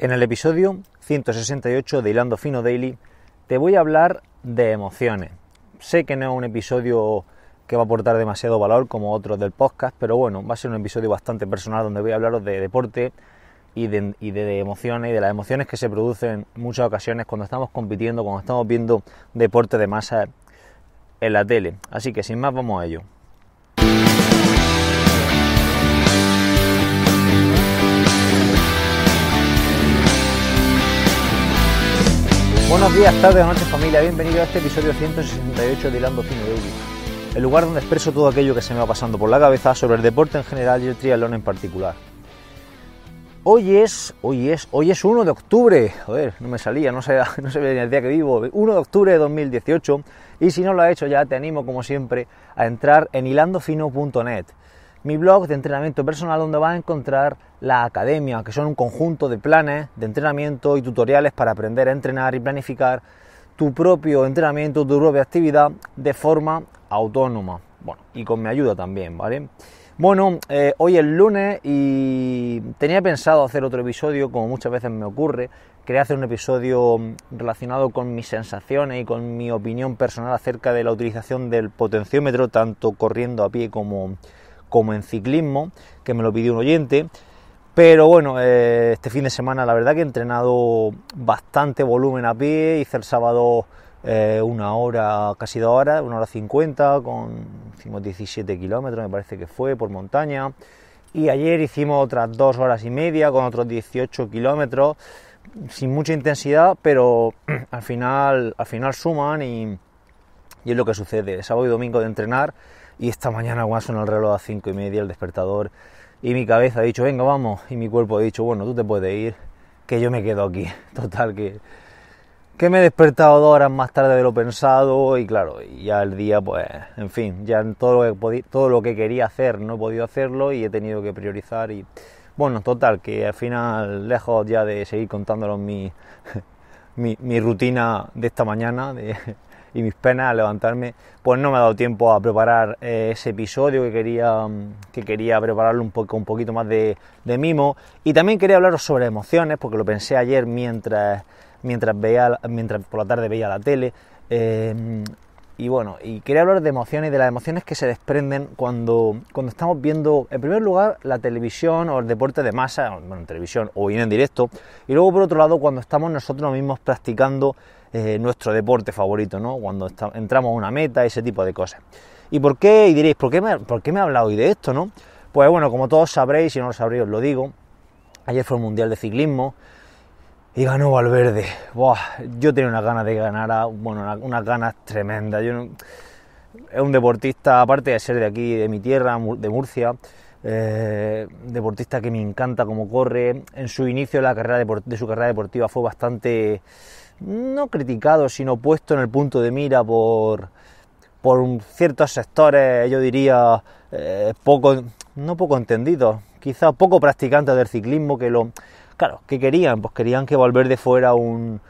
En el episodio 168 de Hilando Fino Daily te voy a hablar de emociones. Sé que no es un episodio que va a aportar demasiado valor como otros del podcast, pero bueno, va a ser un episodio bastante personal donde voy a hablaros de deporte y de, y de emociones y de las emociones que se producen en muchas ocasiones cuando estamos compitiendo, cuando estamos viendo deporte de masa en la tele. Así que sin más vamos a ello. Buenos días, tardes, noches familia, bienvenido a este episodio 168 de Hilando Fino de hoy, el lugar donde expreso todo aquello que se me va pasando por la cabeza sobre el deporte en general y el triatlón en particular. Hoy es, hoy es, hoy es 1 de octubre, joder, no me salía, no sé, no sé el día que vivo, 1 de octubre de 2018 y si no lo ha hecho ya te animo como siempre a entrar en hilandofino.net, mi blog de entrenamiento personal donde vas a encontrar la academia que son un conjunto de planes de entrenamiento y tutoriales para aprender a entrenar y planificar tu propio entrenamiento, tu propia actividad de forma autónoma. Bueno, y con mi ayuda también, ¿vale? Bueno, eh, hoy es lunes y tenía pensado hacer otro episodio, como muchas veces me ocurre. Quería hacer un episodio relacionado con mis sensaciones y con mi opinión personal acerca de la utilización del potenciómetro, tanto corriendo a pie como, como en ciclismo, que me lo pidió un oyente. Pero bueno, eh, este fin de semana la verdad que he entrenado bastante volumen a pie, hice el sábado eh, una hora, casi dos horas, una hora cincuenta, con hicimos 17 kilómetros me parece que fue por montaña. Y ayer hicimos otras dos horas y media con otros 18 kilómetros, sin mucha intensidad, pero al final, al final suman y, y es lo que sucede. Sábado y domingo de entrenar y esta mañana cuando son el reloj a cinco y media, el despertador y mi cabeza ha dicho, venga, vamos. Y mi cuerpo ha dicho, bueno, tú te puedes ir, que yo me quedo aquí. Total, que, que me he despertado dos horas más tarde de lo pensado. Y claro, ya el día, pues, en fin, ya todo lo que, todo lo que quería hacer no he podido hacerlo y he tenido que priorizar. Y bueno, total, que al final, lejos ya de seguir contándolos mi, mi, mi rutina de esta mañana, de y mis penas al levantarme, pues no me ha dado tiempo a preparar eh, ese episodio que quería, mm, que quería prepararlo un, poco, un poquito más de, mimo. Y también quería hablaros sobre emociones, porque lo pensé ayer mientras, mientras, veía, mientras por la tarde veía la tele. Eh, y bueno, y quería hablar de emociones, de las emociones que se desprenden cuando, cuando estamos viendo, en primer lugar, la televisión o el deporte de masa, bueno, en televisión o bien en directo, y luego por otro lado, cuando estamos nosotros mismos practicando eh, nuestro deporte favorito, ¿no? Cuando entramos a una meta, ese tipo de cosas. ¿Y por qué? Y diréis, ¿por qué, me, ¿por qué me he hablado hoy de esto, no? Pues bueno, como todos sabréis, si no lo sabréis, os lo digo, ayer fue el Mundial de Ciclismo, y ganó Valverde. Buah, yo tenía unas ganas de ganar, bueno, unas ganas tremendas. Yo es un deportista, aparte de ser de aquí, de mi tierra, de Murcia, eh, deportista que me encanta como corre. En su inicio de, la carrera de, su carrera deportiva fue bastante, no criticado, sino puesto en el punto de mira por, por ciertos sectores, yo diría, eh, poco, no poco entendidos, quizá poco practicantes del ciclismo que lo Claro, ¿qué querían? Pues querían que Valverde fuera un,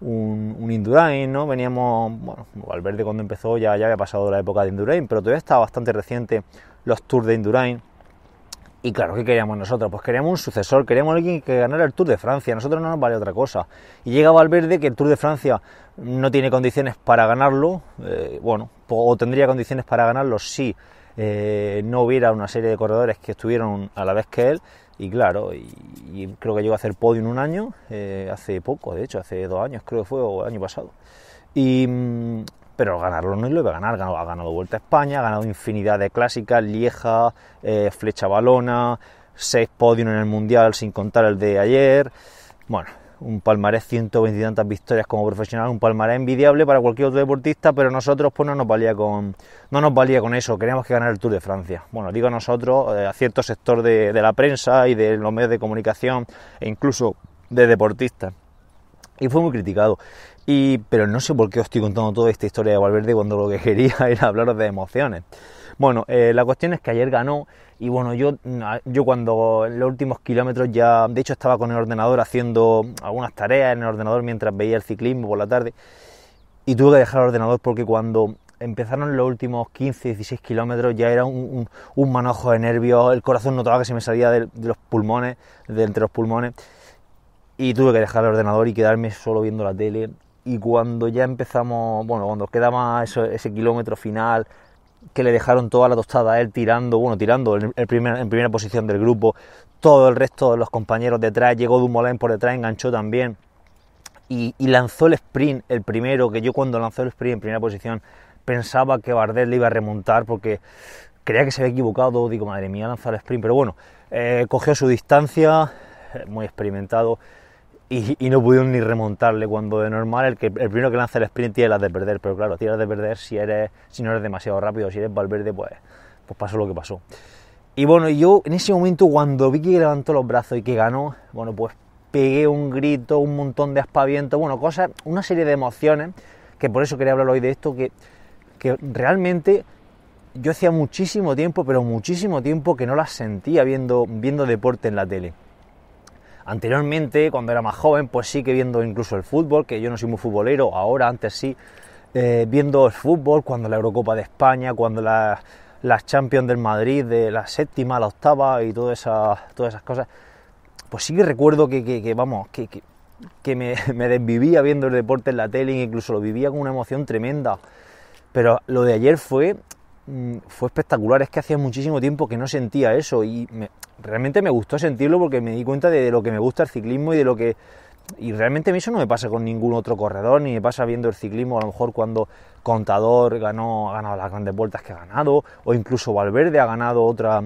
un, Indurain, ¿no? Veníamos, bueno, Valverde cuando empezó ya, ya había pasado la época de Indurain, pero todavía estaba bastante reciente los tours de Indurain. Y claro, ¿qué queríamos nosotros? Pues queríamos un sucesor, queríamos alguien que ganara el Tour de Francia, a nosotros no nos vale otra cosa. Y llega Valverde que el Tour de Francia no tiene condiciones para ganarlo, eh, bueno, o tendría condiciones para ganarlo si eh, no hubiera una serie de corredores que estuvieron a la vez que él, y claro, y, creo que llegó a hacer podio en un año, eh, hace poco, de hecho, hace dos años creo que fue, o el año pasado. Y, mm, pero ganarlo no lo iba a ganar, ha ganado Vuelta a España, ha ganado infinidad de clásicas, Lieja, eh, Flecha Balona, seis podios en el Mundial sin contar el de ayer. Bueno, un palmarés 120 y tantas victorias como profesional, un palmarés envidiable para cualquier otro deportista, pero nosotros pues no nos valía con, no nos valía con eso, queríamos que ganar el Tour de Francia. Bueno, digo nosotros, eh, a cierto sector de, la prensa y de los medios de comunicación e incluso de deportistas. Y fue muy criticado. Y, pero no sé por qué os estoy contando toda esta historia de Valverde cuando lo que quería era hablaros de emociones. Bueno, eh, la cuestión es que ayer ganó y bueno, yo, mm, yo cuando en los últimos kilómetros ya, de hecho estaba con el ordenador haciendo algunas tareas en el ordenador mientras veía el ciclismo por la tarde y tuve que dejar el ordenador porque cuando empezaron los últimos 15, 16 kilómetros, ya era un, manojo de nervios, el corazón notaba que se me salía de, los pulmones, de entre los pulmones, y tuve que dejar el ordenador y quedarme solo viendo la tele. Y cuando ya empezamos, bueno, cuando quedaba ese kilómetro final, que le dejaron toda la tostada a él tirando, bueno, tirando en primera posición del grupo, todo el resto de los compañeros detrás, llegó Dumoulin por detrás, enganchó también y, lanzó el sprint, el primero, que yo cuando lanzó el sprint en primera posición pensaba que Bardet le iba a remontar porque creía que se había equivocado, digo, madre mía, lanzar el sprint, pero bueno, eh, cogió su distancia, eh, muy experimentado, y, no pudieron ni remontarle cuando de normal el, que, el primero que lanza el sprint tiene las de perder, pero claro, las de perder si, eres, si no eres demasiado rápido, si eres Valverde, pues, pues pasó lo que pasó. Y bueno, yo en ese momento cuando vi que levantó los brazos y que ganó, bueno, pues pegué un grito, un montón de aspaviento. bueno, cosas, una serie de emociones, que por eso quería hablar hoy de esto, que, que realmente yo hacía muchísimo tiempo, pero muchísimo tiempo que no las sentía viendo, viendo deporte en la tele. Anteriormente, cuando era más joven, pues sí que viendo incluso el fútbol, que yo no soy muy futbolero, ahora, antes sí, eh, viendo el fútbol, cuando la Eurocopa de España, cuando las Champions del Madrid, de la séptima, la octava y todas esas, todas esas cosas, pues sí que recuerdo que, vamos, que, que me, me, desvivía viendo el deporte en la tele, incluso lo vivía con una emoción tremenda. Pero lo de ayer fue Mm, fue espectacular, es que hacía muchísimo tiempo que no sentía eso y realmente me gustó sentirlo porque me di cuenta de, lo que me gusta el ciclismo y de lo que... Y realmente eso no me pasa con ningún otro corredor, ni me pasa viendo el ciclismo, a lo mejor cuando Contador ganó, ha ganado las grandes vueltas que ha ganado, o incluso Valverde ha ganado otra,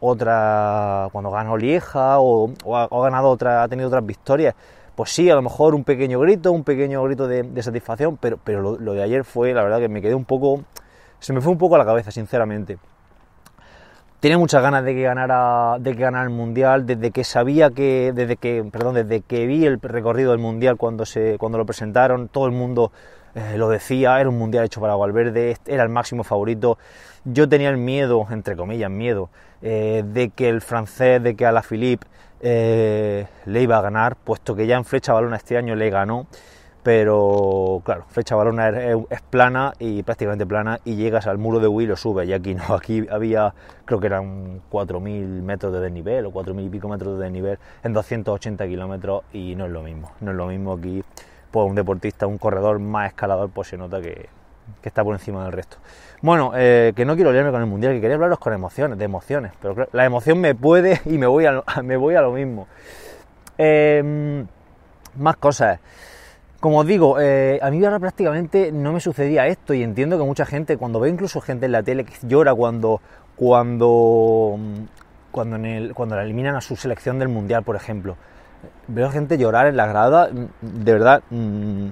otra cuando ganó Lieja, o, ha, ganado otra, ha tenido otras victorias. Pues sí, a lo mejor un pequeño grito, un pequeño grito de, satisfacción, pero, pero lo de ayer fue, la verdad, que me quedé un poco se me fue un poco a la cabeza, sinceramente. Tenía muchas ganas de que ganara, de que ganara el mundial, desde que sabía que, desde que, perdón, desde que vi el recorrido del mundial cuando se, cuando lo presentaron, todo el mundo eh, lo decía, era un mundial hecho para Valverde, este era el máximo favorito. Yo tenía el miedo, entre comillas, miedo, eh, de que el francés, de que a la Philippe eh, le iba a ganar, puesto que ya en flecha balona este año le ganó pero claro, Flecha Balona es, plana y prácticamente plana y llegas al muro de Wii y lo subes y aquí no, aquí había creo que eran 4.000 metros de desnivel o 4.000 y pico metros de desnivel en 280 kilómetros y no es lo mismo, no es lo mismo aquí pues un deportista, un corredor más escalador pues se nota que, que está por encima del resto. Bueno, eh, que no quiero liarme con el mundial, que quería hablaros con emociones, de emociones, pero la emoción me puede y me voy a, me voy a lo mismo. Em, más cosas. Como os digo, eh, a mí ahora prácticamente no me sucedía esto y entiendo que mucha gente, cuando veo incluso gente en la tele que llora cuando, cuando, mm, cuando, en cuando la eliminan a su selección del mundial, por ejemplo, veo gente llorar en la grada, mm, de verdad, mm,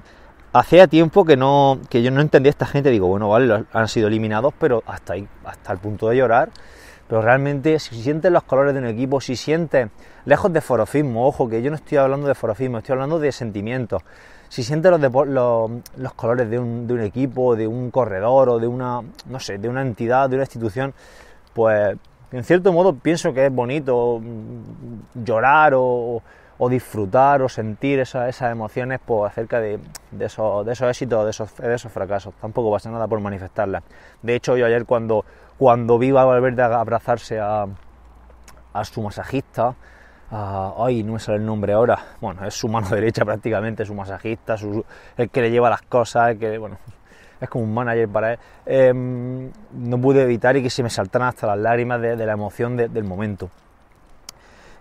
hacía tiempo que, no, que yo no entendía a esta gente, digo, bueno, vale, han sido eliminados, pero hasta, ahí, hasta el punto de llorar pero realmente si sientes los colores de un equipo, si sientes, lejos de forofismo, ojo, que yo no estoy hablando de forofismo, estoy hablando de sentimientos, si sientes los, los, los colores de un, equipo, de un corredor o de una, no sé, de una entidad, de una institución, pues en cierto modo pienso que es bonito mm, llorar o, o disfrutar o sentir esas, esas emociones pues, acerca de, de, esos, de esos éxitos, de esos, de esos fracasos. Tampoco pasa nada por manifestarlas. De hecho, yo ayer cuando cuando vi a Valverde abrazarse a, su masajista, ay, no me sale el nombre ahora, bueno, es su mano derecha prácticamente, su masajista, su, el que le lleva las cosas, que, bueno, es como un manager para él, em, no pude evitar y que se me saltaran hasta las lágrimas de, la emoción del momento.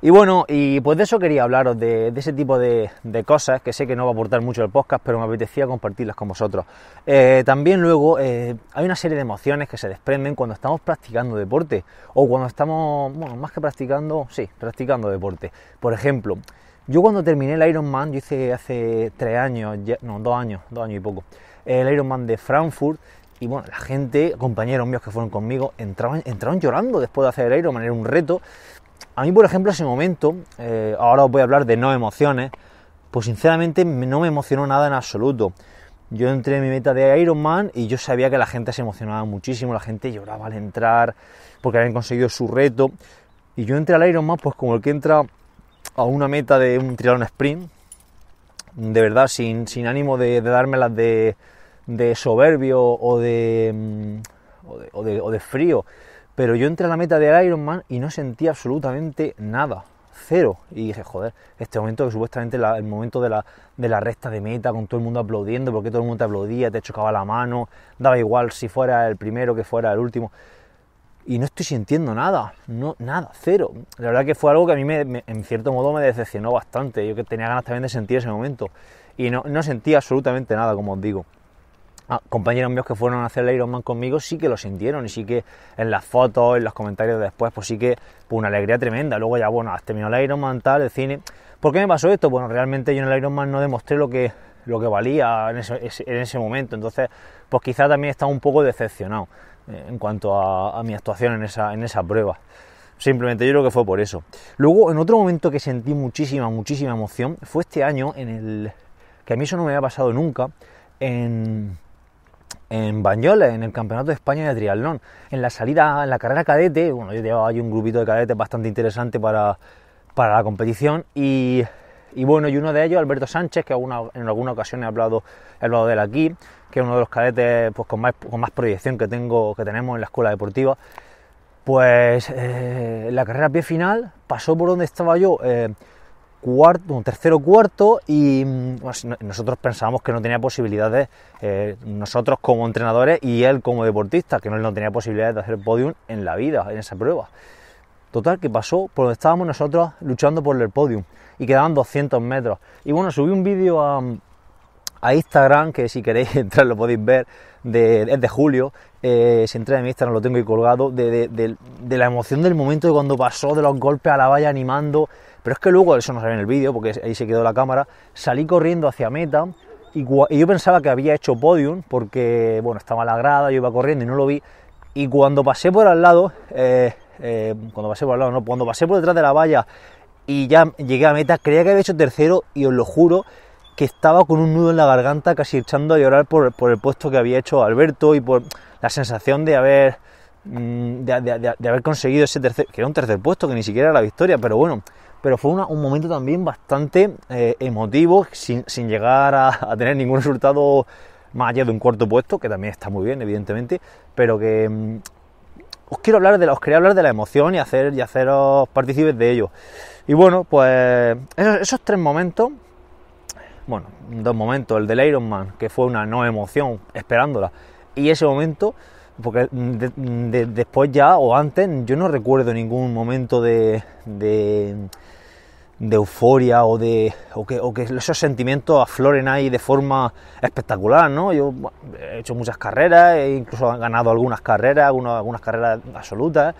Y bueno, y pues de eso quería hablaros, de, ese tipo de, cosas que sé que no va a aportar mucho el podcast, pero me apetecía compartirlas con vosotros. Eh, también luego eh, hay una serie de emociones que se desprenden cuando estamos practicando deporte o cuando estamos, bueno, más que practicando, sí, practicando deporte. Por ejemplo, yo cuando terminé el Ironman, yo hice hace tres años, no, dos años, dos años y poco, el Ironman de Frankfurt, y bueno, la gente, compañeros míos que fueron conmigo, entraban, entraron llorando después de hacer el Ironman, era un reto, a mí, por ejemplo, ese momento, eh, ahora os voy a hablar de no emociones, pues sinceramente no me emocionó nada en absoluto. Yo entré en mi meta de Ironman y yo sabía que la gente se emocionaba muchísimo, la gente lloraba al entrar porque habían conseguido su reto. Y yo entré al Ironman pues como el que entra a una meta de un triatlón sprint, de verdad, sin, ánimo de, de dármelas de, soberbio o de mm, frío pero yo entré a la meta del Ironman y no sentí absolutamente nada, cero. Y dije, joder, este momento que supuestamente la, el momento de la, de la recta de meta, con todo el mundo aplaudiendo, porque todo el mundo te aplaudía, te chocaba la mano, daba igual si fuera el primero que fuera el último. Y no estoy sintiendo nada, no, nada, cero. La verdad que fue algo que a mí me, en cierto modo me decepcionó bastante. Yo que tenía ganas también de sentir ese momento. Y no, no sentí absolutamente nada, como os digo. Ah, compañeros míos que fueron a hacer el Ironman conmigo sí que lo sintieron y sí que en las fotos, en los comentarios después, pues sí que fue una alegría tremenda. Luego ya, bueno, has terminado el Ironman, tal, el cine. ¿Por qué me pasó esto? Bueno, realmente yo en el Ironman no demostré lo que, lo que valía en ese, momento. Entonces, pues quizá también estaba un poco decepcionado eh, en cuanto a, mi actuación en esa, en esa prueba. Simplemente yo creo que fue por eso. Luego, en otro momento que sentí muchísima, muchísima emoción, fue este año en el que a mí eso no me había pasado nunca, en, en Bañoles en el Campeonato de España de Triatlón. En la salida, en la carrera cadete, bueno, yo llevaba un grupito de cadetes bastante interesante para, para la competición y, bueno, y uno de ellos, Alberto Sánchez, que en alguna ocasión he hablado, he hablado de él aquí, que es uno de los cadetes pues, con, más, con más proyección que, tengo, que tenemos en la escuela deportiva, pues eh, la carrera pie final pasó por donde estaba yo. Eh, cuarto, un tercero cuarto y mm, nosotros pensábamos que no tenía posibilidades, eh, nosotros como entrenadores y él como deportista, que no, no tenía posibilidades de hacer podium en la vida, en esa prueba. Total, que pasó por pues donde estábamos nosotros luchando por el podium y quedaban 200 metros. Y bueno, subí un vídeo a, a Instagram, que si queréis entrar lo podéis ver, de, es de julio. Eh, si entráis en mi Instagram lo tengo ahí colgado, de, de, la emoción del momento de cuando pasó, de los golpes a la valla animando, pero es que luego, eso no se ve en el vídeo porque ahí se quedó la cámara, salí corriendo hacia meta y, yo pensaba que había hecho podium porque, bueno, estaba la grada, yo iba corriendo y no lo vi. Y cuando pasé por al lado, eh, eh, cuando pasé por al lado, no, cuando pasé por detrás de la valla y ya llegué a meta, creía que había hecho tercero y os lo juro que estaba con un nudo en la garganta casi echando a llorar por, el puesto que había hecho Alberto y por la sensación de haber mm, de, haber conseguido ese tercer, que era un tercer puesto, que ni siquiera era la victoria, pero bueno, pero fue un momento también bastante eh, emotivo, sin, llegar a, tener ningún resultado más allá de un cuarto puesto, que también está muy bien, evidentemente, pero que mm, os quiero hablar de la, quería hablar de la emoción y hacer y haceros partícipes de ello. Y bueno, pues esos, tres momentos, bueno, dos momentos, el del Ironman, que fue una no emoción, esperándola, y ese momento porque mm, mm, después ya o antes yo no recuerdo ningún momento de, de, euforia o de o que, esos sentimientos afloren ahí de forma espectacular, ¿no? Yo he hecho muchas carreras, he incluso ganado algunas carreras, algunas, carreras absolutas,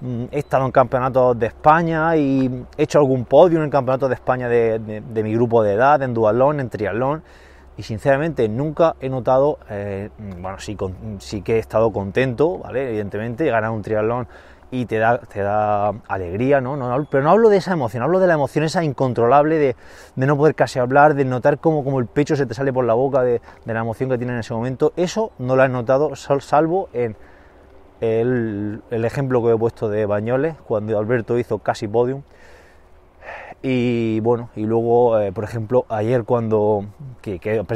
mm, he estado en campeonatos de España y he hecho algún podio en el campeonato de España de, mi grupo de edad, en dualón, en triatlón y sinceramente nunca he notado, eh, bueno, sí, sí que he estado contento, ¿vale? Evidentemente, ganar un triatlón y te da, te da alegría, ¿no? No, Pero no hablo de esa emoción, hablo de la emoción esa incontrolable de, no poder casi hablar, de notar cómo, como el pecho se te sale por la boca de, la emoción que tiene en ese momento. Eso no lo has notado, salvo en el, el ejemplo que he puesto de Bañoles, cuando Alberto hizo casi podium. Y bueno, y luego, eh, por ejemplo, ayer cuando,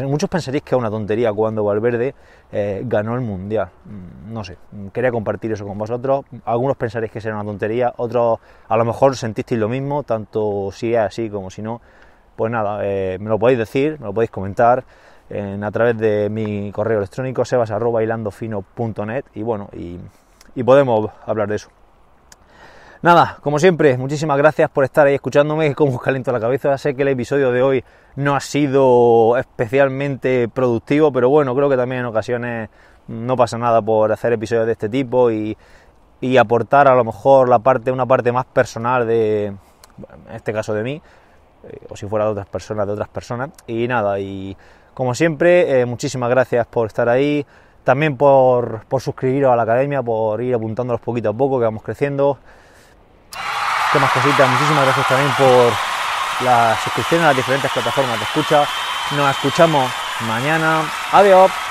muchos pensaréis que es una tontería cuando Valverde eh, ganó el Mundial, mm, no sé, quería compartir eso con vosotros, algunos pensaréis que será una tontería, otros a lo mejor sentisteis lo mismo, tanto si es así como si no, pues nada, eh, me lo podéis decir, me lo podéis comentar a través de mi correo electrónico sebas.bailandofino.net y bueno, y podemos hablar de eso. Nada, como siempre, muchísimas gracias por estar ahí escuchándome, como os caliento la cabeza, sé que el episodio de hoy no ha sido especialmente productivo, pero bueno, creo que también en ocasiones no pasa nada por hacer episodios de este tipo y, aportar a lo mejor la parte, una parte más personal de, en este caso de mí, eh, o si fuera de otras personas, de otras personas. Y nada, y como siempre, eh, muchísimas gracias por estar ahí, también por, por suscribiros a la academia, por ir apuntándolos poquito a poco, que vamos creciendo. ¿Qué cositas? Muchísimas gracias también por la suscripción a las diferentes plataformas de escucha. Nos escuchamos mañana. Adiós.